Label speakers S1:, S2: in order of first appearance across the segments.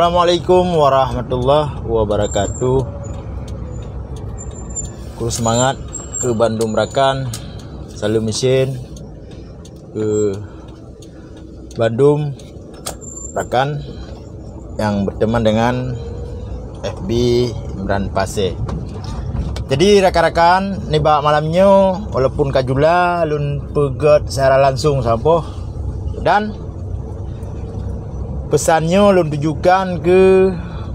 S1: Assalamualaikum warahmatullahi wabarakatuh Kru semangat ke Bandung Rakan Salu mesin ke Bandung Rakan yang berteman dengan FB Imran Pase jadi rakan-rakan ini bak malamnya walaupun kajula lun pegat secara langsung sampo dan pesannya belum tunjukkan ke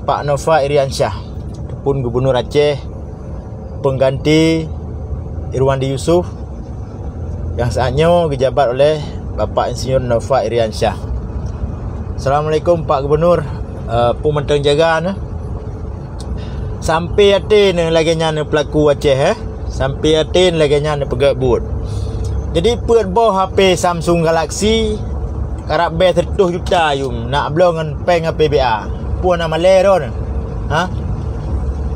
S1: Pak Nova Iriansyah pun Gubernur Aceh pengganti Irwandi Yusuf yang saatnya dijabat oleh Bapak Insinyur Nova Iriansyah Assalamualaikum Pak Gubernur uh, eh, Pun Menteri Jaga Sampai hati ni lagi nyana pelaku Aceh eh? Sampai hati ni lagi nyana pegat bud Jadi perut bawah HP Samsung Galaxy karak be setuh juta yum nak belong dengan peng PBA puan nama leron ha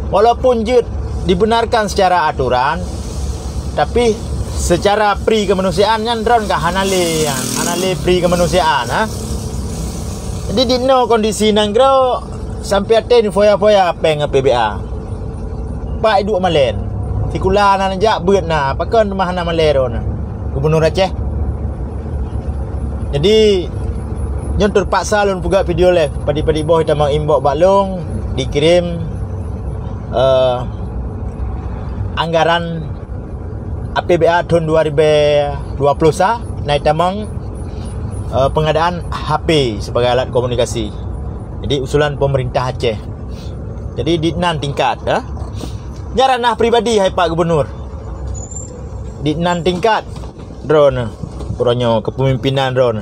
S1: walaupun jut dibenarkan secara aturan tapi secara pri kemanusiaan yang drone ke kan, hanale kan. hanale pri kemanusiaan ha jadi di no kondisi nang grau sampai aten foya foya peng PBA pak duk malen Sikulah nak nak jat Berit nak Apakah rumah nak malay Gubernur Aceh jadi Nyon terpaksa lun pugak video live Padi-padi bawah kita mang inbox balong Dikirim uh, Anggaran APBA tahun 2020 sah Naik tamang uh, Pengadaan HP sebagai alat komunikasi Jadi usulan pemerintah Aceh Jadi di ditnan tingkat ya. Eh? Nyaranah pribadi hai Pak Gubernur Di Ditnan tingkat Drone sekurang-kurangnya kepemimpinan Ron.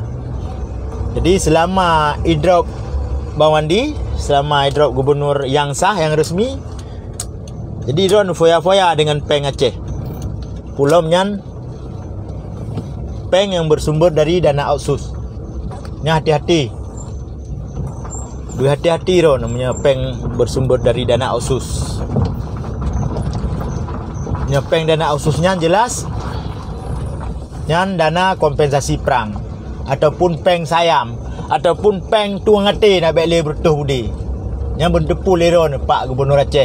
S1: Jadi selama idrop Bang Wandi, selama idrop gubernur yang sah yang resmi. Jadi Ron foya-foya dengan Peng Aceh. Pulau Menyan Peng yang bersumber dari dana outsus. Nya hati-hati. Duh hati-hati Ron namanya Peng bersumber dari dana outsus. Nyepeng dana outsusnya jelas dengan dana kompensasi perang ataupun peng sayam ataupun peng tuang ati nak beli leh bertuh budi yang berdepu leron Pak Gubernur Aceh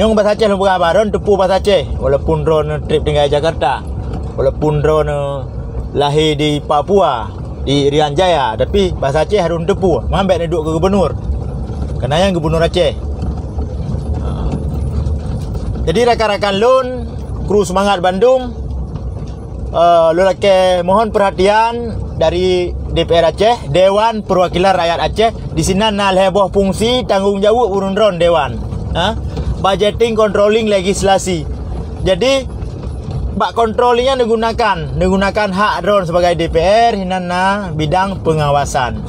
S1: yang bahasa Aceh lupa apa ron depu bahasa Aceh walaupun ron trip tinggal Jakarta walaupun ron lahir di Papua di Irian Jaya tapi bahasa Aceh harus depu mengambil duduk ke Gubernur kena yang Gubernur Aceh ha. jadi rakan-rakan lun kru semangat Bandung Eh, ke mohon perhatian dari DPR Aceh, Dewan Perwakilan Rakyat Aceh, di sini nak heboh fungsi tanggungjawab urun-urun Dewan. Huh? Eh? Budgeting, controlling, legislasi. Jadi, bak kontrolnya digunakan, digunakan hak drone sebagai DPR, hinana bidang pengawasan.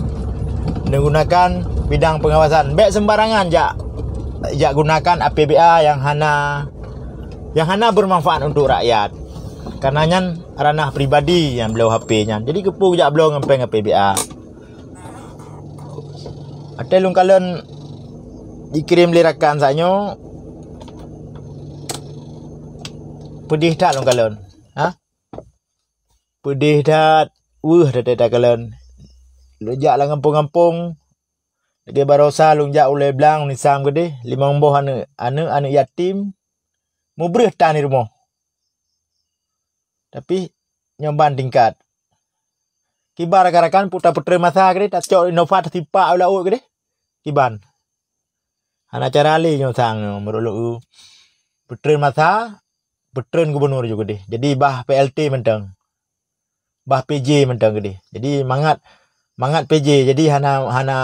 S1: Digunakan bidang pengawasan. Baik sembarangan, jak. Jak gunakan APBA yang hana yang hana bermanfaat untuk rakyat. Karena nyan ranah pribadi yang beliau HP nyan. Jadi kepo jak beliau ngempeng ngape BA. Ate lung kalon dikirim lirakan sanyo. Pedih dah lung kalon. Ha? Pedih dak. Wah, dah dak kalon. Lojak lah ngempung-ngempung. Lagi baru sah lung jak ulai belang nisam gede. Lima mboh anak-anak yatim. Mubrih tan di tapi nyoban tingkat. Kibar gara-gara putra putra masa kiri tak cok inovat tak tipa ulah ulah kiri. Kibar. Anak cara ali sang merulu putra masa putra gubernur juga deh. Jadi bah PLT mendeng. Bah PJ mendeng kiri. Jadi mangat mangat PJ. Jadi hana hana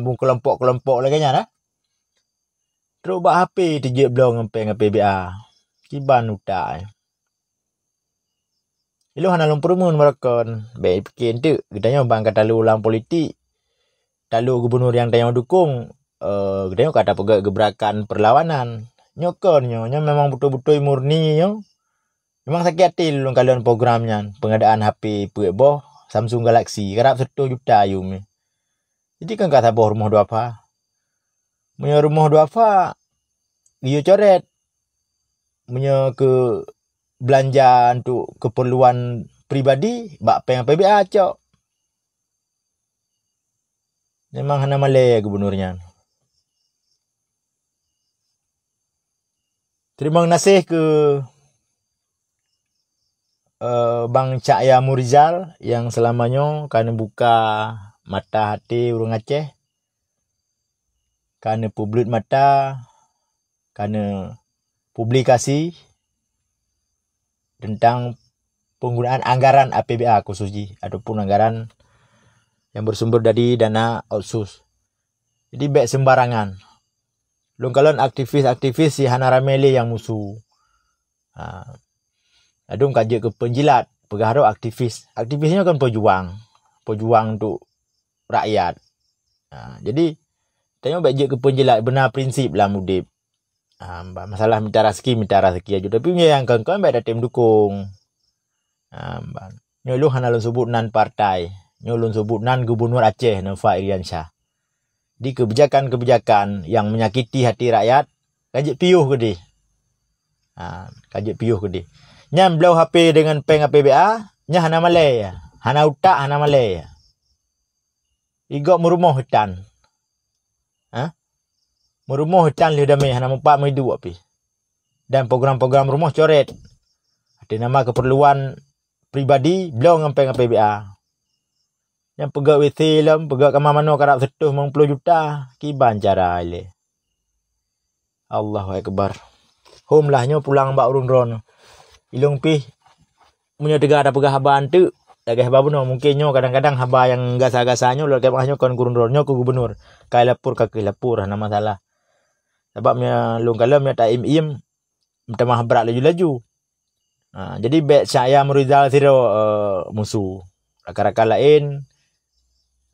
S1: bung kelompok kelompok lagi nyana. Ya? Terubah HP tujuh belum ngempeng ngempeng BA. Kibar nukai. Eh. Ilu hana lumpur lah mun merakon. Baik pikir tu. Kita nyo kata dalu ulang politik. Dalu gubernur yang tanya dukung. Uh, eh, kita nyo kata pegak gebrakan perlawanan. Nyokon nyo. Nyo memang betul-betul murni nyo. Memang sakit hati lu kalian programnya. Pengadaan HP Puyek Boh. Samsung Galaxy. Kerap satu juta yum. Jadi kan kata boh rumah dua apa. Punya rumah dua apa. Dia coret. Punya ke belanja untuk keperluan pribadi bak pengen pergi acak memang hana malay ya gubernurnya terima nasih ke uh, bang Cakya Murizal yang selamanya kan buka mata hati urung Aceh kan publik mata kan publikasi tentang penggunaan anggaran APBA khususnya ataupun anggaran yang bersumber dari dana otsus. Jadi baik sembarangan. Lung kalau aktivis-aktivis si Hana Ramele yang musuh. Ha. Adum kaje ke penjilat, pegaruh aktivis. Aktivisnya kan pejuang, pejuang untuk rakyat. Ha. jadi tanya baik je ke penjilat benar prinsip lah mudip um, masalah minta rezeki minta rezeki aja tapi punya yang kau kau ada tim dukung um, ah, nyolu hanya sebut nan partai nyolu sebut nan gubernur Aceh Nova Iriansyah di kebijakan-kebijakan yang menyakiti hati rakyat kajik piuh ke di ha, ah, kajik piuh ke di nyam blau HP dengan peng APBA nyah hana malay ya hana utak hana malay ya igok merumuh hutan ha? merumuh tan lih dami hanam empat mai dua pi. Dan program-program rumah coret. Ada nama keperluan pribadi beliau ngampai ngampai BA. Yang pegawai film, pegawai kamar mana karak setuh mung puluh juta. Kiban cara ini. Allahu Akbar. Hum lahnya pulang mbak urun ron. Ilung pi. Punya tegak ada pegah haba antu. Lagi haba bunuh. Mungkinnya kadang-kadang haba yang gasa-gasanya. Lalu kemahnya kan gurun ronnya ke gubernur. Kailapur kakilapur. Nama salah sebab mia long kala mia tak im-im bertemah berat laju-laju. Ha, jadi bet saya Rizal siro uh, eh, musuh. Rakan-rakan lain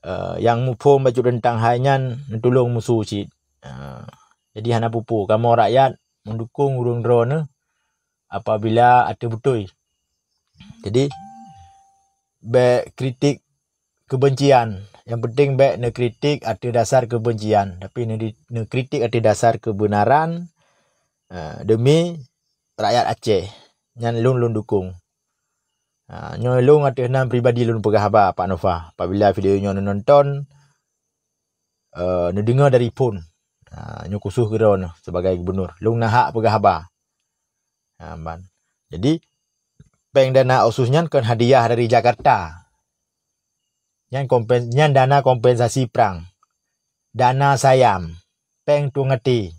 S1: uh, yang mupo baju rentang hanyan menolong musuh cit. Ha, jadi hana pupu kamu rakyat mendukung urung drone apabila ada betul. Jadi bet kritik kebencian yang penting baik ne kritik atau dasar kebencian. Tapi ne, ne kritik atau dasar kebenaran uh, demi rakyat Aceh. Yang lun lun dukung. Uh, ha, nyong lun atau enam pribadi lun apa Pak Nova. Apabila video nyong nonton, uh, eh, ne dengar dari pun. Uh, ha, nyong kusuh kira sebagai gubernur. Lun nak hak apa? Ha, uh, Jadi, pengdana dana khususnya kan hadiah dari Jakarta yang kompen yang dana kompensasi perang dana sayam peng tu ngerti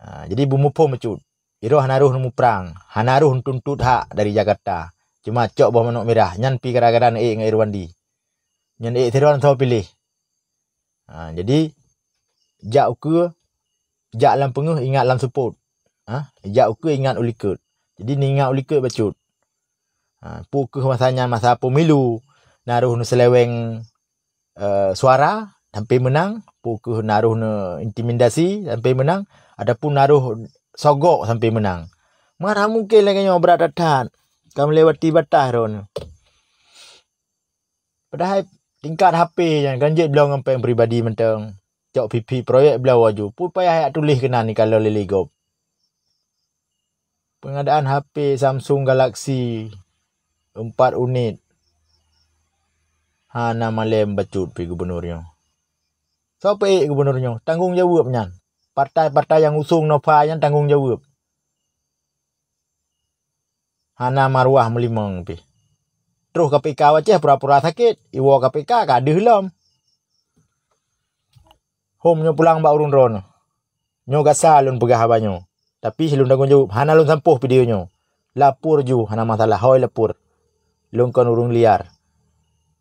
S1: ha, jadi bumu pun macut iro hanaruh nemu perang hanaruh tuntut hak dari jakarta cuma cok bawa manuk merah nyan pi gara-gara e ngai irwandi yang e terwan tahu pilih ha, jadi jak ke jak lam penguh ingat lam support ha jak ke ingat ulikut jadi ni ingat ulikut bacut ha puke masanya masa pemilu masa naruh nu seleweng uh, suara sampai menang pukuh naruh nu intimidasi sampai menang ada pun naruh sogok sampai menang marah mungkin lagi nyawa berada tan kamu lewat tiba tah ron padahal tingkat HP yang ganjil belau ngampai yang pribadi menteng, cok pipi proyek belau waju pun payah ayat tulis kena ni kalau lili gop pengadaan HP Samsung Galaxy 4 unit Hana na malam bacut pi gubernurnya. Siapa eh gubernurnya? tanggung jawabnya. Partai-partai yang usung Nova tanggung jawab. Hana maruah melimang pi. Terus KPK wajah pura-pura sakit. Iwa KPK kak ada helam. Homnya pulang bak urung ron. Nyo gasa lun pegah abanyo. Tapi si lun tanggungjawab. Hana lun sampuh videonyo. Lapur ju hana masalah. Hoi lapur. Lun kan urung liar.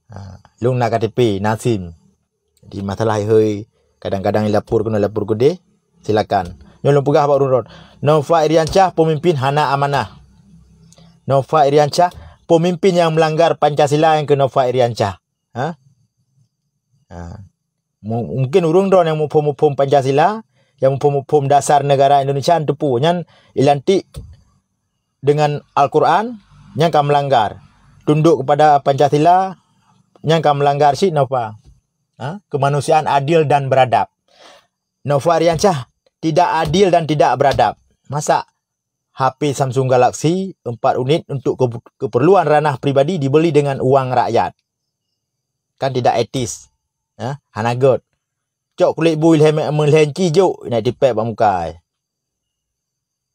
S1: Ha, Lung nak KTP, Nasim. Di masalah hei, kadang-kadang lapor kena lapor gede, silakan. Nyolong pegah Pak Runron. Nova Iriancah, pemimpin Hana Amanah. Nova Iriancah, pemimpin yang melanggar Pancasila yang ke Nova Iriancah. Ha? Ha. mungkin urung drone yang mumpum-mumpum Pancasila, yang mumpum-mumpum dasar negara Indonesia, itu pun Yang ilantik dengan Al-Quran, yang akan melanggar. Tunduk kepada Pancasila, yang kamu langgar sih Nova. Ha? Kemanusiaan adil dan beradab. Nova Ariansyah tidak adil dan tidak beradab. Masa HP Samsung Galaxy 4 unit untuk keperluan ranah pribadi dibeli dengan uang rakyat. Kan tidak etis. Ya, ha? hanagot. Cok kulit buil hemek melenci jok nak dipek pak muka.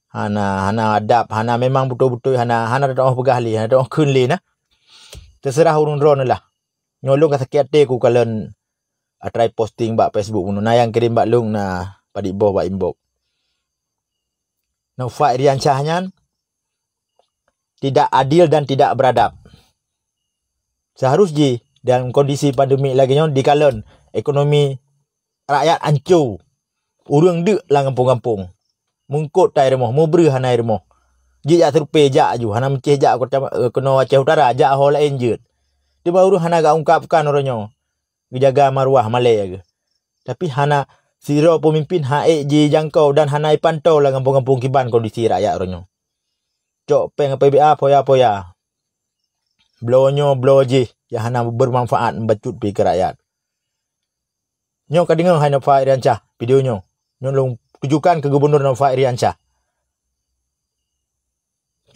S1: Hana hana adab, hana memang betul-betul hana hana dah tahu pegah li, dah tahu kun li nah. Terserah urun ron lah nyolong kasi kiat ku kalon a ah, try posting ba Facebook mun yang kirim ba lung na padi boh ba inbox. Nau fa irian cahnyan tidak adil dan tidak beradab. Seharusnya dalam kondisi pandemi lagi nyon di kalon ekonomi rakyat ancu urung de lang kampung kampung mungkot tai remoh mubre hanai remoh ji ja terpe ja ju hanam ceh ja ko kono aceh utara ja hol enjut dia baru hana gak ungkapkan orangnya. Menjaga maruah malai aga. Tapi hana siro pemimpin haik je jangkau dan hana ipantau lah kampung-kampung kiban kondisi rakyat orangnya. Cok peng apa ya poya. ya apa ya. Blonyo blow yang hana bermanfaat membacut pergi ke rakyat. Nyo kadengar hana Pak Iriancah videonyo. Nyo lung tujukan ke gubernur Nova Pak Iriancah.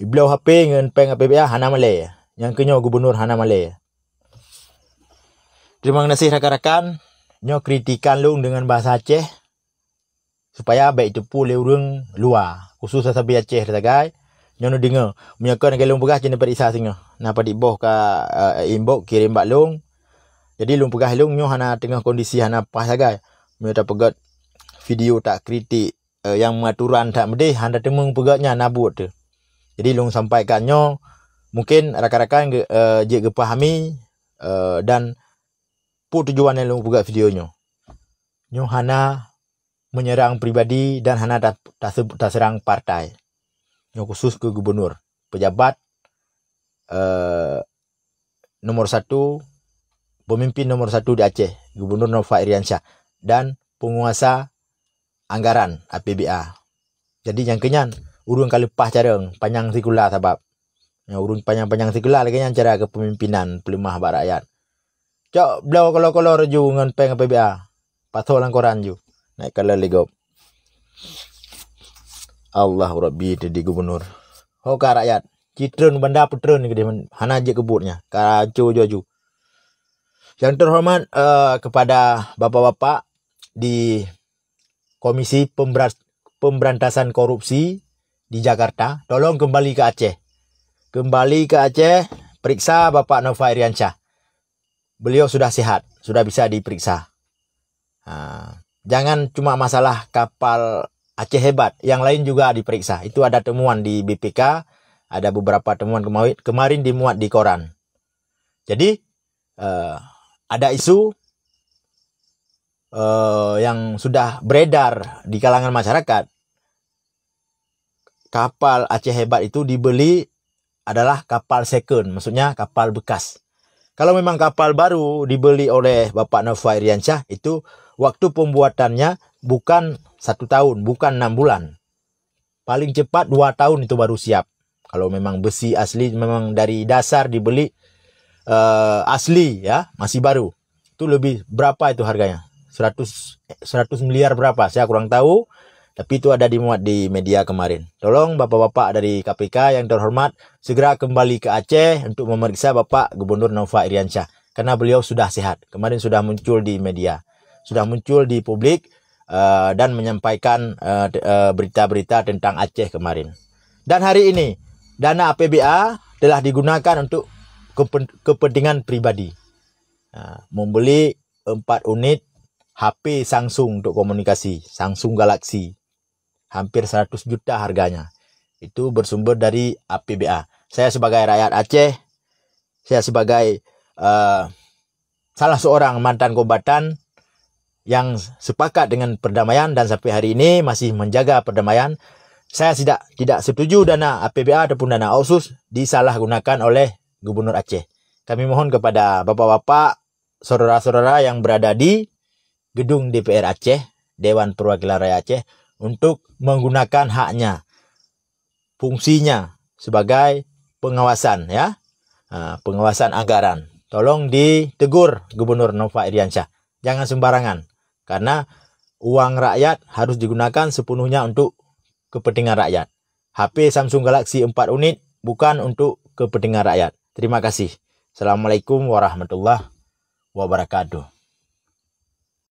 S1: Iblau HP dengan peng APBA ah, Hana Malay. Yang kenyo gubernur Hana Malay. Terima kasih rakan-rakan. Nyo kritikan lung dengan bahasa Aceh. Supaya baik itu pun leh luar. Khusus asal bahasa Aceh dah tagai. Nyo nu dengar. nak agak lung pegah jenis perisah singa. Napa di boh ke uh, eh, inbox kirim bak lung. Jadi lung pegah lung nyo hana tengah kondisi hana pas tagai. Lah, Menyo tak pegat video tak kritik. Uh, yang maturan tak medih. Hana temung pegatnya nabut tu. Jadi lung sampaikan nyo. Mungkin rakan-rakan uh, eh, jika pahami. Uh, dan... Pun tujuan yang lu buat videonya. Nyo Hana menyerang pribadi dan Hana tak tak ta serang partai. Nyo khusus ke gubernur, pejabat uh, nomor satu, pemimpin nomor satu di Aceh, Gubernur Nova Iriansyah dan penguasa anggaran APBA. Jadi yang kenyan, urung kali pas carang panjang sikula sebab. Yang urung panjang-panjang sikula lagi yang cara kepemimpinan pelemah barat rakyat. Cak belau kalau kalau reju dengan peng PBA. Patol lang koran ju. Naik kala ligo. Allah Rabbi jadi gubernur. Ho oh, ka rakyat. Citrun benda putrun gede man aje kebutnya. Karacu jo ju. Yang terhormat uh, kepada bapa bapa di Komisi Pemberas Pemberantasan Korupsi di Jakarta, tolong kembali ke Aceh. Kembali ke Aceh, periksa Bapak Nova Iriansyah. beliau sudah sehat, sudah bisa diperiksa. Nah, jangan cuma masalah kapal Aceh hebat, yang lain juga diperiksa. Itu ada temuan di BPK, ada beberapa temuan kemarin, kemarin dimuat di koran. Jadi eh, ada isu eh, yang sudah beredar di kalangan masyarakat. Kapal Aceh hebat itu dibeli adalah kapal second, maksudnya kapal bekas kalau memang kapal baru dibeli oleh Bapak Nova Iriansyah itu waktu pembuatannya bukan satu tahun, bukan enam bulan. Paling cepat dua tahun itu baru siap. Kalau memang besi asli memang dari dasar dibeli uh, asli ya masih baru. Itu lebih berapa itu harganya? 100 100 miliar berapa? Saya kurang tahu. Tapi itu ada dimuat di media kemarin. Tolong bapak-bapak dari KPK yang terhormat segera kembali ke Aceh untuk memeriksa Bapak Gubernur Nova Iriansyah karena beliau sudah sehat. Kemarin sudah muncul di media, sudah muncul di publik uh, dan menyampaikan eh, eh, berita-berita uh, uh, tentang Aceh kemarin. Dan hari ini dana APBA telah digunakan untuk kepentingan pribadi. Uh, membeli 4 unit HP Samsung untuk komunikasi, Samsung Galaxy hampir 100 juta harganya. Itu bersumber dari APBA. Saya sebagai rakyat Aceh, saya sebagai uh, salah seorang mantan kombatan yang sepakat dengan perdamaian dan sampai hari ini masih menjaga perdamaian. Saya tidak tidak setuju dana APBA ataupun dana OSUS disalahgunakan oleh Gubernur Aceh. Kami mohon kepada bapak-bapak, saudara-saudara yang berada di gedung DPR Aceh, Dewan Perwakilan Rakyat Aceh untuk menggunakan haknya. Fungsinya sebagai pengawasan ya. pengawasan anggaran. Tolong ditegur Gubernur Nova Iriansyah. Jangan sembarangan karena uang rakyat harus digunakan sepenuhnya untuk kepentingan rakyat. HP Samsung Galaxy 4 unit bukan untuk kepentingan rakyat. Terima kasih. Assalamualaikum warahmatullahi wabarakatuh.